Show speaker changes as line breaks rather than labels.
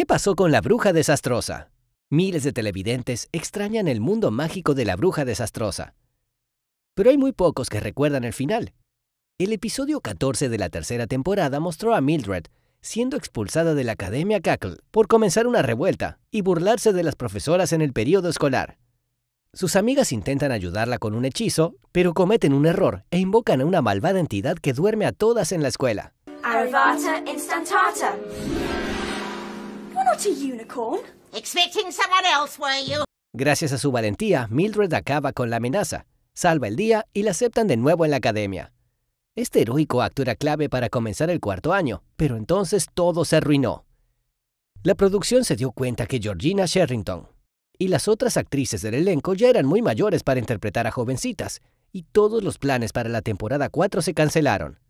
¿Qué pasó con la bruja desastrosa? Miles de televidentes extrañan el mundo mágico de la bruja desastrosa. Pero hay muy pocos que recuerdan el final. El episodio 14 de la tercera temporada mostró a Mildred siendo expulsada de la Academia Cackle por comenzar una revuelta y burlarse de las profesoras en el periodo escolar. Sus amigas intentan ayudarla con un hechizo, pero cometen un error e invocan a una malvada entidad que duerme a todas en la escuela. Gracias a su valentía, Mildred acaba con la amenaza, salva el día y la aceptan de nuevo en la academia. Este heroico acto era clave para comenzar el cuarto año, pero entonces todo se arruinó. La producción se dio cuenta que Georgina Sherrington y las otras actrices del elenco ya eran muy mayores para interpretar a jovencitas, y todos los planes para la temporada 4 se cancelaron.